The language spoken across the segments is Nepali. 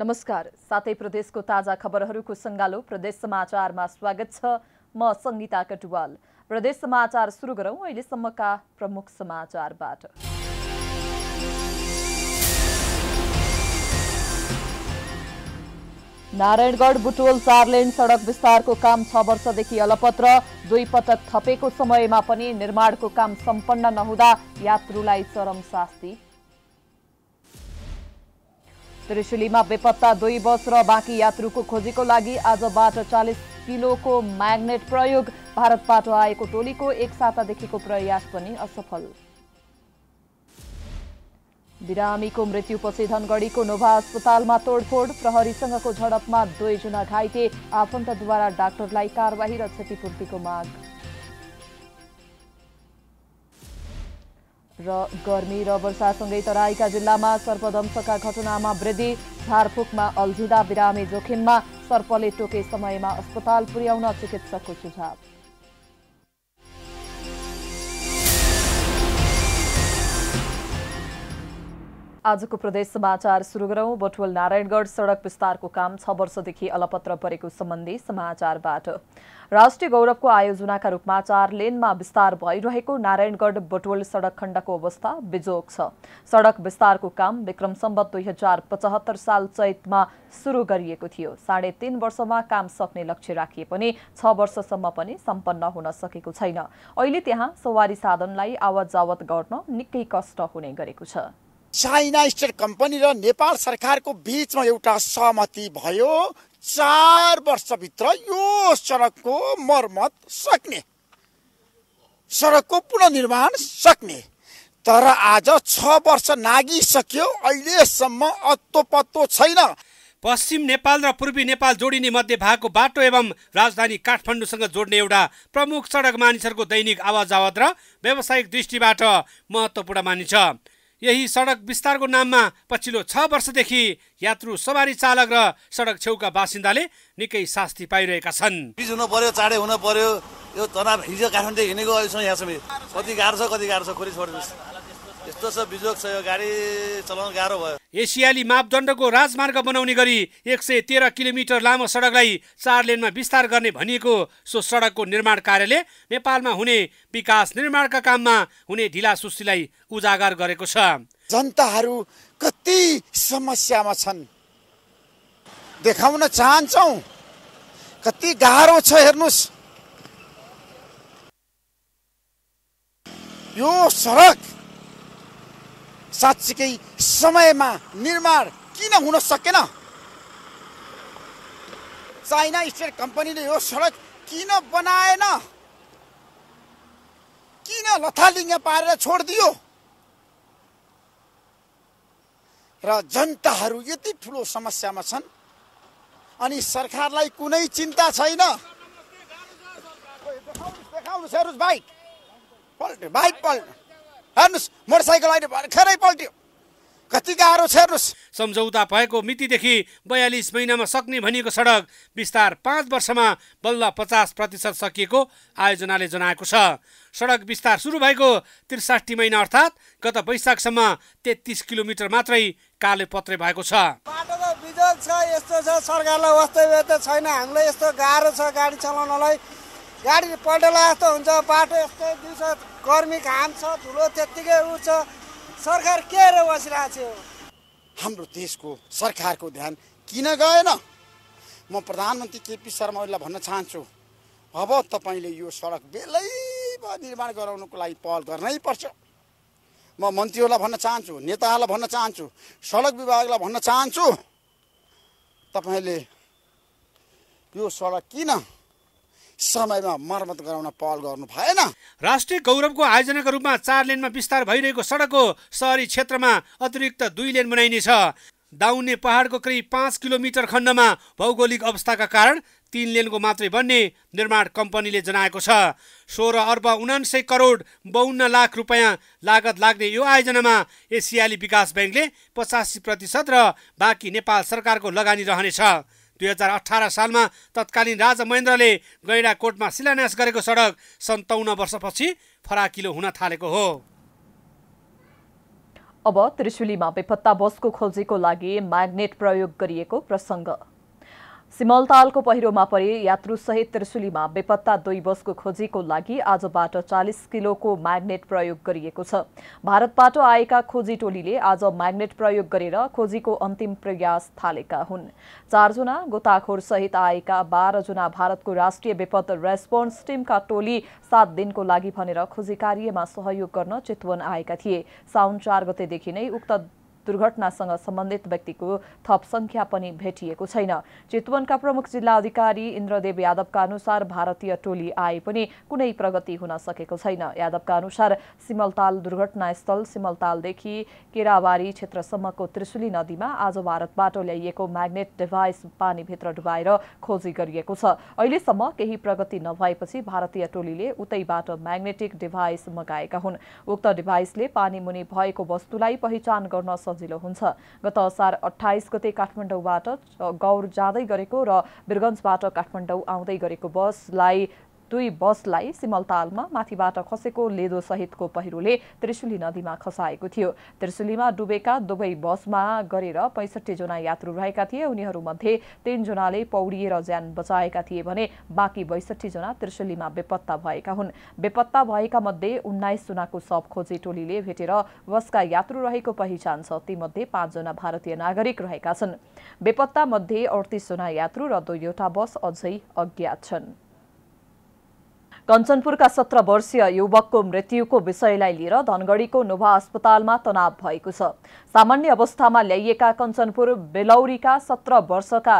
नमस्कार साथै प्रदेशको ताजा खबरहरूको सङ्गालो प्रदेश समाचारमा स्वागत छ म सङ्गीता कटुवाल प्रदेश समाचार सुरु गरौँ अहिलेसम्मका प्रमुख समाचारबाट नारायणगढ बुटोल चार लेन सडक विस्तारको काम छ वर्षदेखि अलपत्र दुई पटक थपेको समयमा पनि निर्माणको काम सम्पन्न नहुँदा यात्रुलाई चरम शास्ति त्रिशुलीमा बेपत्ता दुई बस र बाँकी यात्रुको खोजीको लागि आजबाट चालिस किलोको म्याग्नेट प्रयोग भारतबाट आएको टोलीको एक सातादेखिको प्रयास पनि असफल बिरामीको मृत्युपछि धनगढीको नोभा अस्पतालमा तोडफोड प्रहरीसँगको झडपमा दुईजना घाइते आफन्तद्वारा डाक्टरलाई कारवाही र क्षतिपूर्तिको माग र गर्मी र वर्षासँगै तराईका जिल्लामा सर्पदंशका घटनामा वृद्धि झारफुकमा अल्झिँदा बिरामी जोखिममा सर्पले टोके समयमा अस्पताल पुर्याउन चिकित्सकको सुझाव आजको प्रदेश समाचार सुरु गरौँ बटुवल नारायणगढ सडक विस्तारको काम छ वर्षदेखि अलपत्र परेको सम्बन्धी समाचारबाट राष्ट्रिय गौरवको आयोजनाका रूपमा चार लेनमा विस्तार भइरहेको नारायणगढ बटुवल सडक खण्डको अवस्था बिजोग छ सडक विस्तारको काम विक्रम सम्बत दुई हजार पचहत्तर साल चैतमा सुरु गरिएको थियो साढे तीन वर्षमा काम सक्ने लक्ष्य राखिए पनि छ वर्षसम्म पनि सम्पन्न हुन सकेको छैन अहिले त्यहाँ सवारी साधनलाई आवत जावत गर्न निकै कष्ट हुने गरेको छ चाइना स्टेट कम्पनी र नेपाल सरकारको बिचमा एउटा सहमति भयो चार वर्षभित्र यो सडकको मर्मत सक्ने सडकको पुननिर्माण सक्ने तर आज छ वर्ष नागिसक्यो अहिलेसम्म अत्तो पत्तो छैन पश्चिम नेपाल र पूर्वी नेपाल जोडिने मध्य भएको बाटो एवं राजधानी काठमाडौँसँग जोड्ने एउटा प्रमुख सडक मानिसहरूको दैनिक आवाजावत र व्यावसायिक दृष्टिबाट महत्त्वपूर्ण मानिन्छ यही सडक विस्तारको नाममा पछिल्लो छ वर्षदेखि यात्रु सवारी चालक र सडक छेउका बासिन्दाले निकै शास्ति पाइरहेका छन् ब्रिज हुन पर्यो चाँडै हुन पर्यो यो तनाव हिजो काठमाडौँ हिँडेको अहिलेसम्म यहाँसम्म कति गाह्रो छ कति गाह्रो छ खोरी छोडिदिनुहोस् यस्तो छ बिजोग छ यो गाडी चलाउन गाह्रो भयो एसियाली मापदण्डको राजमार्ग बनाउने गरी एक सय तेह्र किलोमिटर लामो सडकलाई चार लेनमा विस्तार गर्ने भनिएको सो सडकको निर्माण कार्यले नेपालमा हुने विकास निर्माणका काममा हुने ढिला सुस्तीलाई उजागर गरेको छ जनताहरू कति समस्यामा छन् देखाउन चाहन्छौ कति गाह्रो छ हेर्नुहोस् यो सडक साँच्चीकै समयमा निर्माण किन हुन सकेन चाइना स्टेट कम्पनीले यो सडक किन बनाएन किन लथालिङ्ग पारेर छोडिदियो र जनताहरू यति ठुलो समस्यामा छन् अनि सरकारलाई कुनै चिन्ता छैन बाइक पल्ट बाइक पल्ट हेर्नुहोस् मोटरसाइकल अहिले भर्खरै पल्ट्यो कति गाह्रो छ हेर्नुहोस् सम्झौता भएको मितिदेखि बयालिस महिनामा सक्ने भनिएको सडक विस्तार पाँच वर्षमा बल्ल पचास प्रतिशत सकिएको आयोजनाले जनाएको छ सडक विस्तार सुरु भएको त्रिसाठी महिना अर्थात् गत वैशाखसम्म तेत्तिस किलोमिटर मात्रै काले पत्रे भएको छ बाटो त बिजोग छ यस्तो छ सरकारलाई वास्तविकता छैन हामीलाई यस्तो गाह्रो छ गाडी चलाउनलाई गाडी पल्टला जस्तो हुन्छ बाटो यस्तै दिउँछ गर्मी घाम छ धुलो त्यत्तिकै उ छ सरकार के र बसिरहेको थियो हाम्रो देशको सरकारको ध्यान किन गएन म प्रधानमन्त्री केपी शर्मा ओलीलाई भन्न चाहन्छु अब तपाईँले यो सडक बेलैमा निर्माण गराउनुको लागि पहल गर्नै पर्छ म मन्त्रीहरूलाई भन्न चाहन्छु नेताहरूलाई भन्न चाहन्छु सडक विभागलाई भन्न चाहन्छु तपाईँले यो सडक किन समयमा मर्मत गराउन पहल गर्नु भएन राष्ट्रिय गौरवको आयोजनाको रूपमा चार लेनमा विस्तार भइरहेको सडकको सहरी क्षेत्रमा अतिरिक्त दुई लेन बनाइनेछ दाउने पहाडको करिब पाँच किलोमिटर खण्डमा भौगोलिक अवस्थाका कारण तिन लेनको मात्रै बन्ने निर्माण कम्पनीले जनाएको छ सोह्र अर्ब उनान्सय करोड बाहुन्न लाख रुपियाँ लागत लाग्ने यो आयोजनामा एसियाली विकास ब्याङ्कले पचासी प्रतिशत र बाँकी नेपाल सरकारको लगानी रहनेछ दुई हजार अठार सालमा तत्कालीन राजा महेन्द्रले गैँडाकोटमा शिलान्यास गरेको सडक सन्ताउन्न वर्षपछि फराकिलो हुन थालेको हो अब त्रिशुलीमा बेपत्ता बसको खोजीको लागि म्याग्नेट प्रयोग गरिएको प्रसङ्ग सिमलतालको पहिरोमा परे यात्रुसहित त्रिशुलीमा बेपत्ता दुई बसको खोजीको लागि आजबाट चालिस किलोको म्याग्नेट प्रयोग गरिएको छ भारतबाट आएका खोजी टोलीले आज म्याग्नेट प्रयोग गरेर खोजीको अन्तिम प्रयास थालेका हुन् चारजना सहित आएका बाह्रजना भारतको राष्ट्रिय विपद रेस्पोन्स टिमका टोली सात दिनको लागि भनेर खोजी कार्यमा सहयोग गर्न चितवन आएका थिए साउन चार गतेदेखि नै उक्त दुर्घटनासँग सम्बन्धित व्यक्तिको थप सङ्ख्या पनि भेटिएको छैन चितवनका प्रमुख जिल्ला अधिकारी इन्द्रदेव यादवका अनुसार भारतीय टोली आए पनि कुनै प्रगति हुन सकेको छैन यादवका अनुसार सिमलताल दुर्घटनास्थल सिमलतालदेखि केराबारी क्षेत्रसम्मको त्रिशुली नदीमा आज भारतबाट ल्याइएको म्याग्नेट डिभाइस पानीभित्र डुबाएर खोजी गरिएको छ अहिलेसम्म केही प्रगति नभएपछि भारतीय टोलीले उतैबाट म्याग्नेटिक डिभाइस मगाएका हुन् उक्त डिभाइसले पानी मुनि भएको वस्तुलाई पहिचान गर्न सजिलो हुन्छ गत असार अठाइस गते काठमाडौँबाट गौर जाँदै गरेको र वीरगन्जबाट काठमाडौँ आउँदै गरेको बसलाई दुई बसलाई सिमलतालमा माथिबाट खसेको लेदो सहितको पहिरोले त्रिशुली नदीमा खसाएको थियो त्रिशुलीमा डुबेका दुवै बसमा गरेर जना यात्रु रहेका थिए उनीहरूमध्ये तीनजनाले पौडिएर ज्यान बचाएका थिए भने बाँकी बैसठीजना त्रिशुलीमा बेपत्ता भएका हुन् बेपत्ता भएका मध्ये उन्नाइसजनाको सब खोजी टोलीले भेटेर बसका यात्रु रहेको पहिचान छ तीमध्ये पाँचजना भारतीय नागरिक रहेका छन् बेपत्ता मध्ये अडतिसजना यात्रु र दुईवटा बस अझै अज्ञात छन् कञ्चनपुरका सत्र वर्षीय युवकको मृत्युको विषयलाई लिएर धनगढीको नोभा अस्पतालमा तनाव भएको छ सामान्य अवस्थामा ल्याइएका कञ्चनपुर बेलौरीका सत्र वर्षका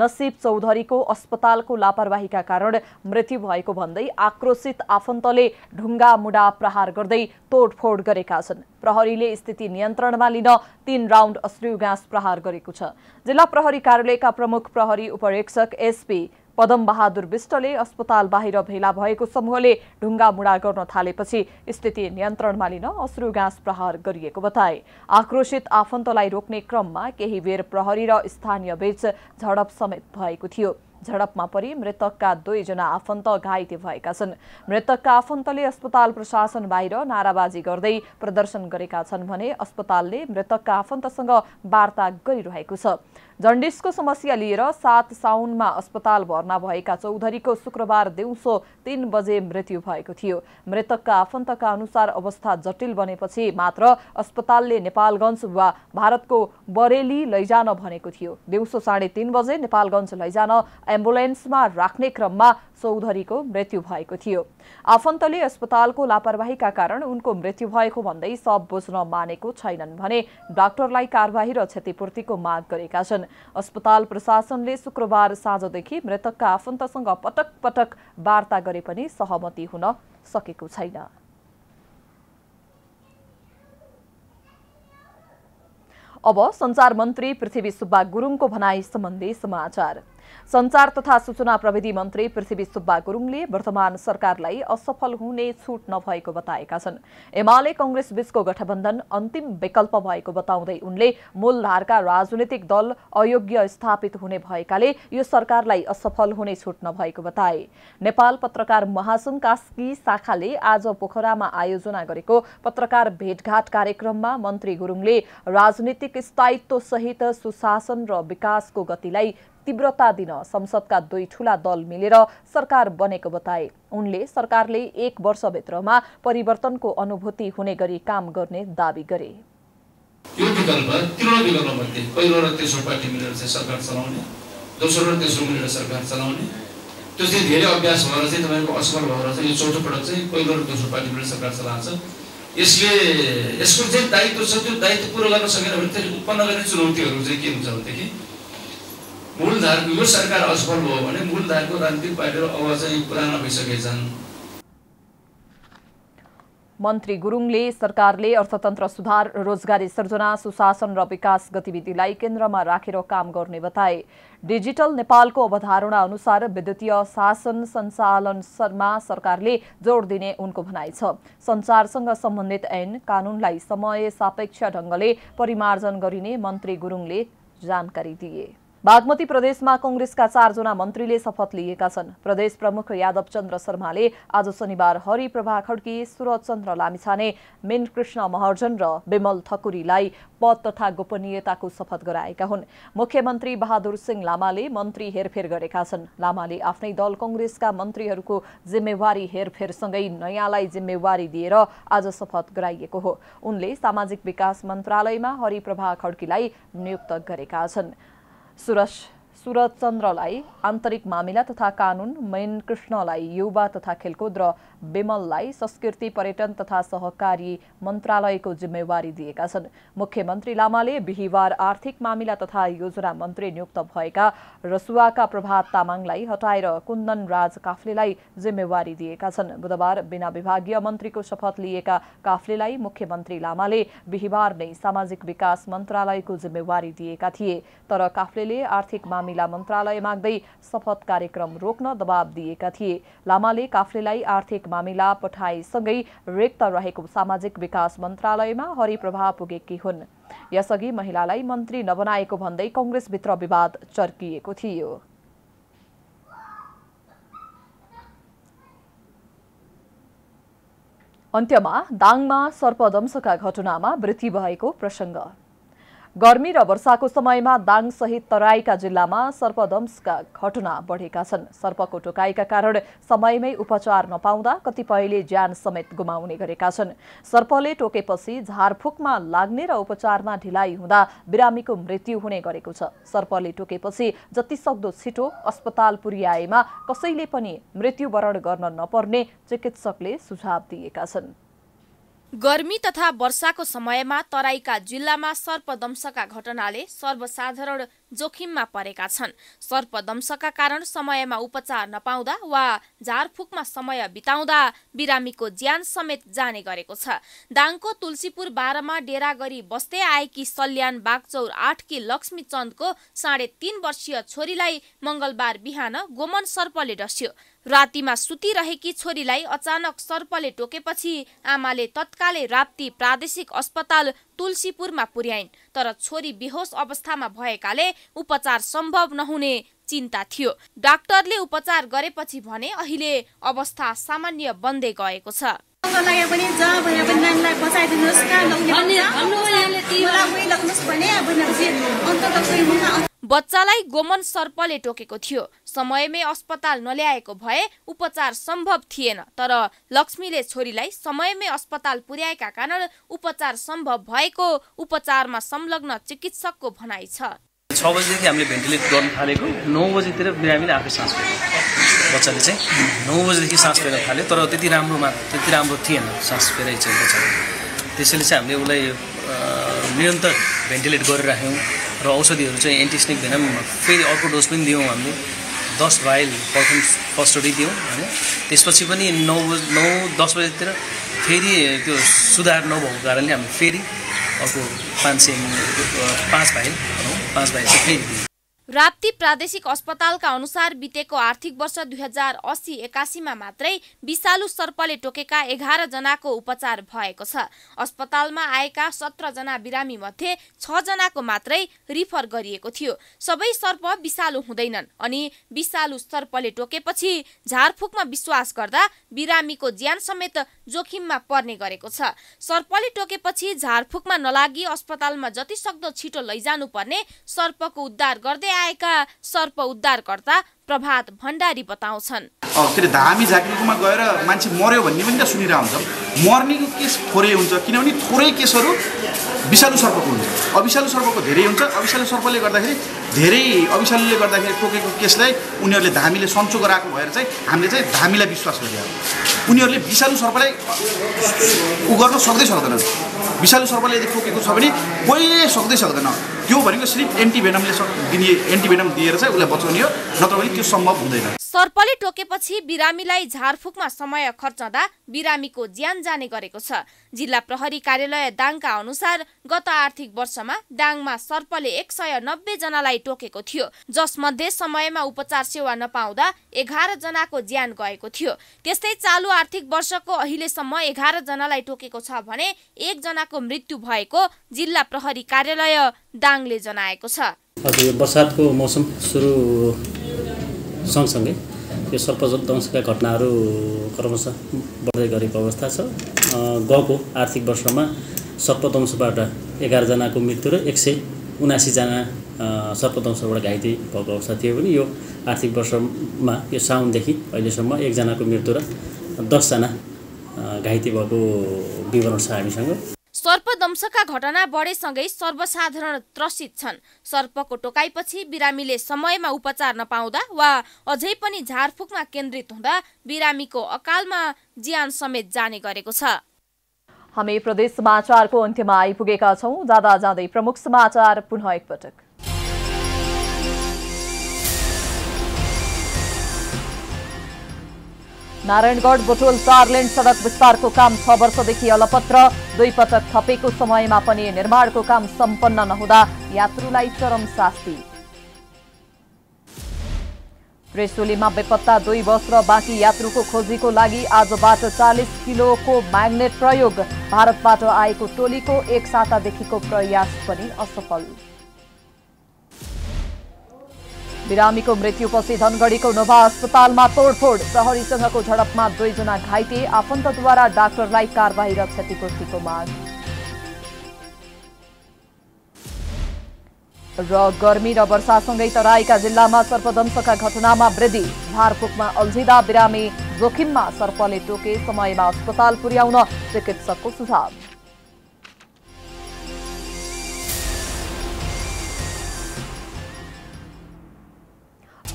नसिब चौधरीको अस्पतालको लापरवाहीका कारण मृत्यु भएको भन्दै आक्रोशित आफन्तले ढुङ्गा मुडा प्रहार गर्दै तोडफोड गरेका छन् प्रहरीले स्थिति नियन्त्रणमा लिन तीन राउन्ड अश्रु ग्यास प्रहार गरेको छ जिल्ला प्रहरी कार्यालयका प्रमुख प्रहरी उपरीक्षक एसपी पदमबहादुर विष्टले अस्पताल बाहिर भेला भएको समूहले मुडा गर्न थालेपछि स्थिति नियन्त्रणमा लिन अश्रु प्रहार गरिएको बताए आक्रोशित आफन्तलाई रोक्ने क्रममा केही बेर प्रहरी र स्थानीय बीच झडप समेत भएको थियो झडपमा परि मृतकका दुईजना आफन्त घाइते भएका छन् मृतकका आफन्तले अस्पताल प्रशासन बाहिर नाराबाजी गर्दै प्रदर्शन गरेका छन् भने अस्पतालले मृतकका आफन्तसँग वार्ता गरिरहेको छ जन्डिसको समस्या लिएर सात साउनमा अस्पताल भर्ना भएका चौधरीको शुक्रबार दिउँसो तीन बजे मृत्यु भएको थियो मृतकका आफन्तका अनुसार अवस्था जटिल बनेपछि मात्र अस्पतालले नेपालगञ्ज वा भारतको बरेली लैजान भनेको थियो दिउँसो साढे तीन बजे नेपालगञ्ज लैजान एम्बुलेन्समा राख्ने क्रममा चौधरीको मृत्यु भएको थियो आफन्तले अस्पतालको लापरवाहीका कारण उनको मृत्यु भएको भन्दै सब बुझ्न मानेको छैनन् भने डाक्टरलाई कारवाही र क्षतिपूर्तिको माग गरेका छन् अस्पताल प्रशासनले शुक्रबार साँझदेखि मृतकका आफन्तसँग पटक पटक वार्ता गरे पनि सहमति हुन सकेको छैन अब संचार मन्त्री पृथ्वी सुब्बा गुरुङको भनाई सम्बन्धी समाचार सञ्चार तथा सूचना प्रविधि मन्त्री पृथ्वी सुब्बा गुरुङले वर्तमान सरकारलाई असफल हुने छुट नभएको बताएका छन् एमाले कंग्रेस बीचको गठबन्धन अन्तिम विकल्प भएको बताउँदै उनले मूलधारका राजनैतिक दल अयोग्य स्थापित हुने भएकाले यो सरकारलाई असफल हुने छुट नभएको बताए नेपाल पत्रकार महासंघ कास्की शाखाले आज पोखरामा आयोजना गरेको पत्रकार भेटघाट कार्यक्रममा मन्त्री गुरुङले राजनीतिक स्थायित्व सहित सुशासन र विकासको गतिलाई तीव्रता दिन संसदका दुई ठूला दल मिलेर सरकार बनेको बताए उनले सरकारले एक वर्षभित्रमा परिवर्तनको अनुभूति हुने गरी काम गर्ने दावी गरे यो विकल्प विकल्प मध्ये पहिलो र तेस्रो पार्टी मिलेर चाहिँ सरकार चलाउने दोस्रो र तेस्रो मिलेर सरकार चलाउने त्यो चाहिँ धेरै अभ्यास भएर चाहिँ तपाईँको असफल भएर चाहिँ यो चौथो पटक चाहिँ पहिलो र दोस्रो पार्टी मिलेर सरकार चलाउँछ यसले यसको चाहिँ दायित्व छ त्यो दायित्व पुरा गर्न सकेन भने त्यसले उत्पन्न गर्ने चुनौतीहरू चाहिँ के हुन्छ भनेदेखि मूलधारको यो सरकार असफल भयो भने मूलधारको राजनीतिक पार्टीहरू अब चाहिँ पुराना भइसकेछन् मन्त्री गुरुङले सरकारले अर्थतन्त्र सुधार रोजगारी सृजना सुशासन र विकास गतिविधिलाई केन्द्रमा राखेर काम गर्ने बताए डिजिटल नेपालको अवधारणा अनुसार विद्युतीय शासन सञ्चालनमा सरकारले जोड दिने उनको भनाइ छ संचारसँग सम्बन्धित ऐन कानूनलाई समय सापेक्ष ढङ्गले परिमार्जन गरिने मन्त्री गुरुङले जानकारी दिए बागमती प्रदेशमा कंग्रेसका चारजना मन्त्रीले शपथ लिएका छन् प्रदेश प्रमुख यादव चन्द्र शर्माले आज शनिबार हरिप्रभा खड्की चन्द्र लामिछाने मेन कृष्ण महर्जन र विमल ठकुरीलाई पद तथा गोपनीयताको शपथ गराएका हुन् मुख्यमन्त्री बहादुर सिंह लामाले मन्त्री हेरफेर गरेका छन् लामाले आफ्नै दल कंग्रेसका मन्त्रीहरूको जिम्मेवारी हेरफेरसँगै नयाँलाई जिम्मेवारी दिएर आज शपथ गराइएको हो उनले सामाजिक विकास मन्त्रालयमा हरिप्रभा खड्कीलाई नियुक्त गरेका छन् Suraj सुरत चन्द्रलाई आन्तरिक मामिला तथा कानुन मैन कृष्णलाई युवा तथा खेलकुद र विमललाई संस्कृति पर्यटन तथा सहकारी मन्त्रालयको जिम्मेवारी दिएका छन् मुख्यमन्त्री लामाले बिहिबार आर्थिक मामिला तथा योजना मन्त्री नियुक्त भएका रसुवाका प्रभात तामाङलाई हटाएर कुन्दन राज काफ्लेलाई जिम्मेवारी दिएका छन् बुधबार बिना विभागीय मन्त्रीको शपथ लिएका काफ्लेलाई मुख्यमन्त्री लामाले बिहिबार नै सामाजिक विकास मन्त्रालयको जिम्मेवारी दिएका थिए तर काफ्ले आर्थिक मामिला मन्त्रालय माग्दै शपथ कार्यक्रम रोक्न दबाब दिएका थिए लामाले काफ्लेलाई आर्थिक मामिला पठाएसँगै रिक्त रहेको सामाजिक विकास मन्त्रालयमा हरिप्रभा पुगेकी हुन् यसअघि महिलालाई मन्त्री नबनाएको भन्दै कङ्ग्रेसभित्र विवाद चर्किएको थियो अन्त्यमा दाङमा सर्पदंशका घटनामा वृद्धि भएको प्रसङ्ग गर्मी र वर्षाको समयमा दाङसहित तराईका जिल्लामा सर्पदंशका घटना बढेका छन् सर्पको टोकाइका कारण समयमै उपचार नपाउँदा कतिपयले ज्यान समेत गुमाउने गरेका छन् सर्पले टोकेपछि झारफुकमा लाग्ने र उपचारमा ढिलाइ हुँदा बिरामीको मृत्यु हुने गरेको छ सर्पले टोकेपछि जतिसक्दो छिटो अस्पताल पुर्याएमा कसैले पनि मृत्युवरण गर्न नपर्ने चिकित्सकले सुझाव दिएका छन् गर्मी तथा वर्षाको समयमा तराईका जिल्लामा सर्पदंशका घटनाले सर्वसाधारण जोखिममा परेका छन् सर्पदंशका कारण समयमा उपचार नपाउँदा वा झारफुकमा समय बिताउँदा बिरामीको ज्यान समेत जाने गरेको छ दाङको तुलसीपुर बाह्रमा डेरा गरी बस्दै आएकी सल्यान बागचौर आठकी लक्ष्मीचन्दको साढे तीन वर्षीय छोरीलाई मङ्गलबार बिहान गोमन सर्पले डस्यो रातिमा सुतिरहेकी छोरीलाई अचानक सर्पले टोकेपछि आमाले तत्कालै राप्ती प्रादेशिक अस्पताल तुलसीपुरमा पुर्याइन् तर छोरी बेहोस अवस्थामा भएकाले उपचार सम्भव नहुने चिन्ता थियो डाक्टरले उपचार गरेपछि भने अहिले अवस्था सामान्य बन्दै गएको छ बच्चालाई गोमन सर्पले टोकेको थियो समयमै अस्पताल नल्याएको भए उपचार सम्भव थिएन तर लक्ष्मीले छोरीलाई समयमै अस्पताल पुर्याएका कारण उपचार सम्भव भएको उपचारमा संलग्न चिकित्सकको भनाइ छ छ बजीदेखि हामीले भेन्टिलेट गर्न थालेको नौ बजीतिर बिरामीले आफै सास फेर्यो बच्चाले चाहिँ नौ बजीदेखि सास फेर्न थाल्यो तर त्यति राम्रोमा त्यति राम्रो थिएन सास फेराइ चाहिँ बच्चाले त्यसैले चाहिँ हामीले उसलाई निरन्तर भेन्टिलेट गरिराख्यौँ र औषधिहरू चाहिँ एन्टिस्निक भेनम फेरि अर्को डोज पनि दियौँ हामीले दस भाइल प्रथम डोडी दियौँ होइन त्यसपछि पनि नौ नौ दस बजेतिर फेरि त्यो सुधार नभएको कारणले हामी फेरि अर्को पाँच सय पाँच भाइल भनौँ पाँच भाइल चाहिँ फेरि दियौँ राप्ती प्रादेशिक अस्पतालका अनुसार बितेको आर्थिक वर्ष दुई हजार अस्सी एकासीमा मात्रै विषालु सर्पले टोकेका एघारजनाको उपचार भएको छ अस्पतालमा आएका सत्रजना मध्ये छजनाको मात्रै रिफर गरिएको थियो सबै सर्प विषालु हुँदैनन् अनि विषालु सर्पले टोकेपछि झारफुकमा विश्वास गर्दा बिरामीको ज्यान समेत जोखिममा पर्ने गरेको छ सर्पले टोकेपछि झारफुकमा नलागी अस्पतालमा जतिसक्दो छिटो लैजानुपर्ने सर्पको उद्धार गर्दै आएका सर्प उद्धारकर्ता प्रभात भण्डारी बताउँछन् के अरे धामी झाँक्रीकोमा गएर मान्छे मर्यो भन्ने पनि त सुनिरहेको हुन्छ मर्नेको केस थोरै हुन्छ किनभने थोरै केसहरू विषालु सर्पको हुन्छ अविषालु सर्पको धेरै हुन्छ अविषालु सर्पले गर्दाखेरि धेरै अविषालुले गर्दाखेरि टोकेको केसलाई उनीहरूले धामीले सन्चो गराएको भएर चाहिँ हामीले चाहिँ धामीलाई विश्वास गरिरहेको उनीहरूले विषालु सर्पलाई ऊ गर्न सक्दै सक्दैनन् विषालु सर्पले यदि टोकेको छ भने कोहीले सक्दै सक्दैन त्यो भनेको सिर्फ एन्टिभेनमले दिने एन्टिभेनम दिएर चाहिँ उसलाई बचाउने हो नत्र भने त्यो सम्भव हुँदैन सर्पले टोकेपछि बिरामीलाई झारफुकमा समय खर्चदा बिरामीको ज्यान जाने गरेको छ जिल्ला प्रहरी कार्यालय दाङका अनुसार गत आर्थिक वर्षमा दाङमा सर्पले एक सय नब्बे जनालाई टोकेको थियो जसमध्ये समयमा उपचार सेवा नपाउँदा एघार जनाको ज्यान गएको थियो त्यस्तै चालु आर्थिक वर्षको अहिलेसम्म एघार जनालाई टोकेको छ भने एकजनाको मृत्यु भएको जिल्ला प्रहरी कार्यालय दाङ तामाङले जनाएको छ यो बर्सातको मौसम सुरु सँगसँगै यो सर्पदंशका घटनाहरू क्रमशः बढ्दै गरेको अवस्था छ गाउँको आर्थिक वर्षमा सर्पदंशबाट एघारजनाको मृत्यु र एक सय उनासीजना सर्पदंशबाट घाइते भएको अवस्था थियो भने यो आर्थिक वर्षमा यो साउनदेखि अहिलेसम्म एकजनाको मृत्यु र दसजना घाइते भएको विवरण छ हामीसँग सर्पदंशका घटना बढेसँगै सर्वसाधारण त्रसित छन् सर्पको टोकाइपछि बिरामीले समयमा उपचार नपाउँदा वा अझै पनि झारफुकमा केन्द्रित हुँदा बिरामीको अकालमा ज्यान समेत जाने गरेको छ हामी प्रदेश समाचारको अन्त्यमा आइपुगेका छौँ जाँदा जाँदै प्रमुख समाचार पुनः एकपटक नारायणगढ बोटोल चार लेन सड़क विस्तारको काम छ वर्षदेखि अलपत्र दुई पटक थपेको समयमा पनि निर्माणको काम सम्पन्न नहुँदा यात्रुलाई चरम शास्ति प्रेसोलीमा बेपत्ता दुई बस र बाँकी यात्रुको खोजीको लागि आजबाट चालिस किलोको म्याग्नेट प्रयोग भारतबाट आएको टोलीको एक सातादेखिको प्रयास पनि असफल बिरामीको मृत्युपछि धनगढीको नोभा अस्पतालमा तोडफोड प्रहरीसँगको झडपमा दुईजना घाइते आफन्तद्वारा डाक्टरलाई कारवाही र क्षतिपूर्तिको माग र गर्मी र वर्षासँगै तराईका जिल्लामा सर्पदंशका घटनामा वृद्धि झारपुकमा अल्झिँदा बिरामी जोखिममा सर्पले टोके समयमा अस्पताल पुर्याउन चिकित्सकको सुझाव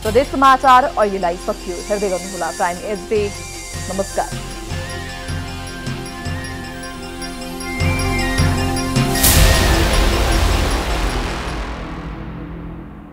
प्रदेश समाचार अहिलेलाई सकियो हेर्दै गर्नुहोला प्राइम एसडे नमस्कार